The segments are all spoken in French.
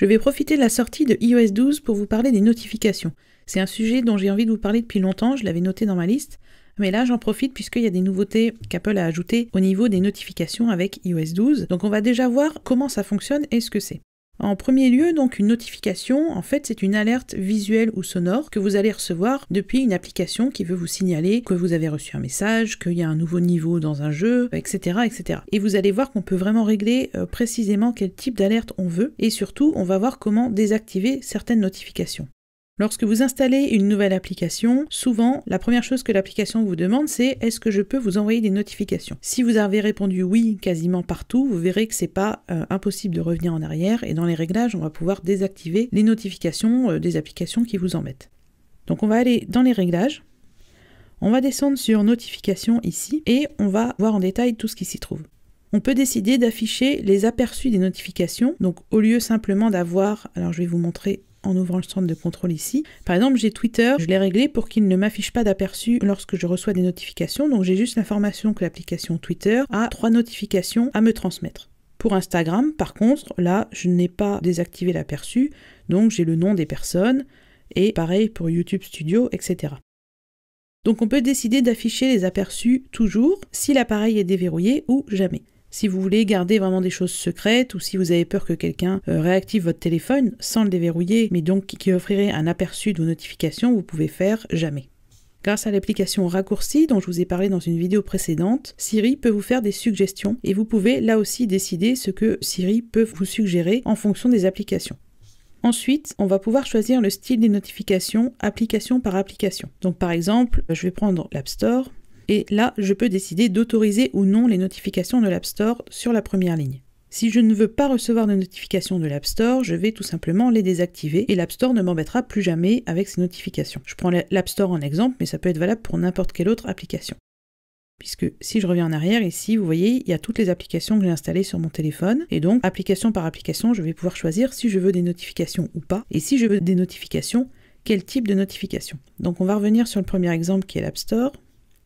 Je vais profiter de la sortie de iOS 12 pour vous parler des notifications. C'est un sujet dont j'ai envie de vous parler depuis longtemps, je l'avais noté dans ma liste, mais là j'en profite puisqu'il y a des nouveautés qu'Apple a ajoutées au niveau des notifications avec iOS 12. Donc on va déjà voir comment ça fonctionne et ce que c'est. En premier lieu, donc une notification, en fait c'est une alerte visuelle ou sonore que vous allez recevoir depuis une application qui veut vous signaler que vous avez reçu un message, qu'il y a un nouveau niveau dans un jeu, etc. etc. Et vous allez voir qu'on peut vraiment régler euh, précisément quel type d'alerte on veut et surtout on va voir comment désactiver certaines notifications. Lorsque vous installez une nouvelle application, souvent, la première chose que l'application vous demande, c'est est-ce que je peux vous envoyer des notifications Si vous avez répondu oui quasiment partout, vous verrez que c'est pas euh, impossible de revenir en arrière et dans les réglages, on va pouvoir désactiver les notifications euh, des applications qui vous embêtent. Donc on va aller dans les réglages, on va descendre sur notifications ici et on va voir en détail tout ce qui s'y trouve. On peut décider d'afficher les aperçus des notifications. Donc au lieu simplement d'avoir, alors je vais vous montrer en ouvrant le centre de contrôle ici. Par exemple, j'ai Twitter, je l'ai réglé pour qu'il ne m'affiche pas d'aperçu lorsque je reçois des notifications, donc j'ai juste l'information que l'application Twitter a trois notifications à me transmettre. Pour Instagram, par contre, là, je n'ai pas désactivé l'aperçu, donc j'ai le nom des personnes, et pareil pour YouTube Studio, etc. Donc on peut décider d'afficher les aperçus toujours si l'appareil est déverrouillé ou jamais. Si vous voulez garder vraiment des choses secrètes ou si vous avez peur que quelqu'un euh, réactive votre téléphone sans le déverrouiller, mais donc qui offrirait un aperçu de vos notifications, vous pouvez faire jamais. Grâce à l'application raccourci dont je vous ai parlé dans une vidéo précédente, Siri peut vous faire des suggestions et vous pouvez là aussi décider ce que Siri peut vous suggérer en fonction des applications. Ensuite, on va pouvoir choisir le style des notifications application par application. Donc par exemple, je vais prendre l'App Store, et là je peux décider d'autoriser ou non les notifications de l'App Store sur la première ligne. Si je ne veux pas recevoir de notifications de l'App Store, je vais tout simplement les désactiver et l'App Store ne m'embêtera plus jamais avec ces notifications. Je prends l'App Store en exemple, mais ça peut être valable pour n'importe quelle autre application. Puisque si je reviens en arrière, ici, vous voyez, il y a toutes les applications que j'ai installées sur mon téléphone. Et donc, application par application, je vais pouvoir choisir si je veux des notifications ou pas. Et si je veux des notifications, quel type de notification. Donc on va revenir sur le premier exemple qui est l'App Store.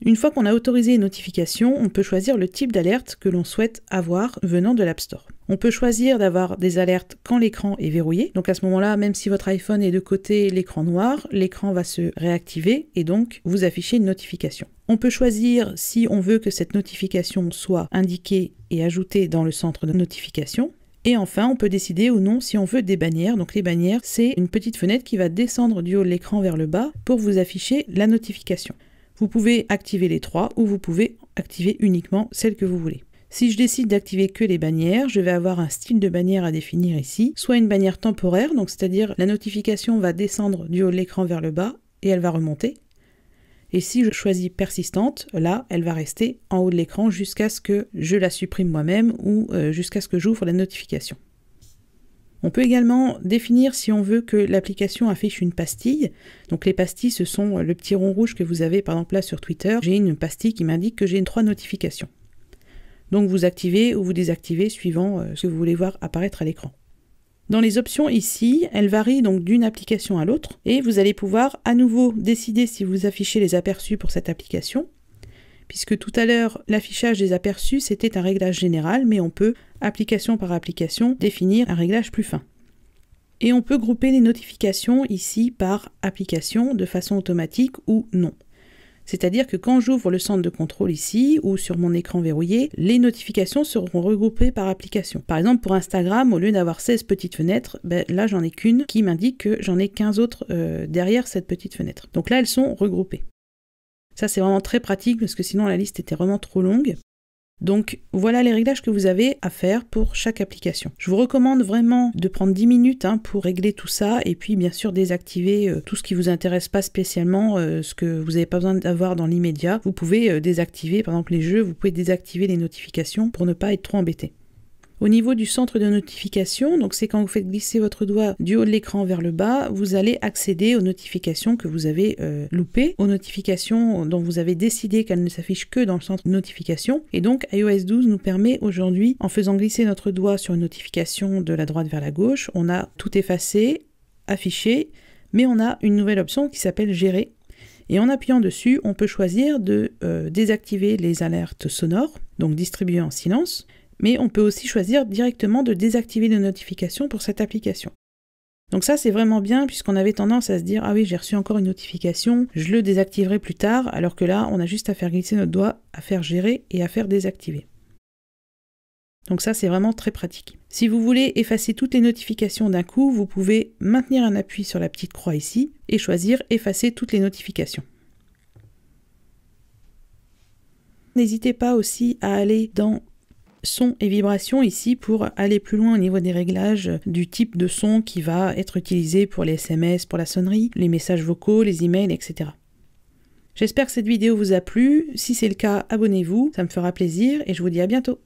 Une fois qu'on a autorisé les notifications, on peut choisir le type d'alerte que l'on souhaite avoir venant de l'App Store. On peut choisir d'avoir des alertes quand l'écran est verrouillé. Donc à ce moment-là, même si votre iPhone est de côté l'écran noir, l'écran va se réactiver et donc vous afficher une notification. On peut choisir si on veut que cette notification soit indiquée et ajoutée dans le centre de notification. Et enfin, on peut décider ou non si on veut des bannières. Donc les bannières, c'est une petite fenêtre qui va descendre du haut de l'écran vers le bas pour vous afficher la notification. Vous pouvez activer les trois ou vous pouvez activer uniquement celle que vous voulez. Si je décide d'activer que les bannières, je vais avoir un style de bannière à définir ici, soit une bannière temporaire, donc c'est-à-dire la notification va descendre du haut de l'écran vers le bas et elle va remonter. Et si je choisis persistante, là, elle va rester en haut de l'écran jusqu'à ce que je la supprime moi-même ou euh, jusqu'à ce que j'ouvre la notification. On peut également définir si on veut que l'application affiche une pastille. Donc les pastilles, ce sont euh, le petit rond rouge que vous avez par exemple là sur Twitter. J'ai une pastille qui m'indique que j'ai trois notifications. Donc vous activez ou vous désactivez suivant euh, ce que vous voulez voir apparaître à l'écran. Dans les options ici, elles varient donc d'une application à l'autre et vous allez pouvoir à nouveau décider si vous affichez les aperçus pour cette application puisque tout à l'heure l'affichage des aperçus c'était un réglage général, mais on peut, application par application, définir un réglage plus fin. Et on peut grouper les notifications ici par application de façon automatique ou non. C'est-à-dire que quand j'ouvre le centre de contrôle ici ou sur mon écran verrouillé, les notifications seront regroupées par application. Par exemple, pour Instagram, au lieu d'avoir 16 petites fenêtres, ben là j'en ai qu'une qui m'indique que j'en ai 15 autres euh, derrière cette petite fenêtre. Donc là, elles sont regroupées. Ça, c'est vraiment très pratique parce que sinon la liste était vraiment trop longue. Donc voilà les réglages que vous avez à faire pour chaque application. Je vous recommande vraiment de prendre 10 minutes hein, pour régler tout ça et puis bien sûr désactiver euh, tout ce qui ne vous intéresse pas spécialement, euh, ce que vous n'avez pas besoin d'avoir dans l'immédiat. Vous pouvez euh, désactiver par exemple les jeux, vous pouvez désactiver les notifications pour ne pas être trop embêté. Au niveau du centre de notification, donc c'est quand vous faites glisser votre doigt du haut de l'écran vers le bas, vous allez accéder aux notifications que vous avez euh, loupées, aux notifications dont vous avez décidé qu'elles ne s'affichent que dans le centre de notification. Et donc iOS 12 nous permet aujourd'hui, en faisant glisser notre doigt sur une notification de la droite vers la gauche, on a tout effacé, affiché, mais on a une nouvelle option qui s'appelle gérer. Et en appuyant dessus, on peut choisir de euh, désactiver les alertes sonores, donc Distribuer en silence, mais on peut aussi choisir directement de désactiver nos notifications pour cette application. Donc ça, c'est vraiment bien puisqu'on avait tendance à se dire ah oui, j'ai reçu encore une notification, je le désactiverai plus tard, alors que là, on a juste à faire glisser notre doigt, à faire gérer et à faire désactiver. Donc ça, c'est vraiment très pratique. Si vous voulez effacer toutes les notifications d'un coup, vous pouvez maintenir un appui sur la petite croix ici et choisir effacer toutes les notifications. N'hésitez pas aussi à aller dans son et vibrations ici pour aller plus loin au niveau des réglages du type de son qui va être utilisé pour les SMS, pour la sonnerie, les messages vocaux, les emails, etc. J'espère que cette vidéo vous a plu. Si c'est le cas, abonnez-vous, ça me fera plaisir et je vous dis à bientôt.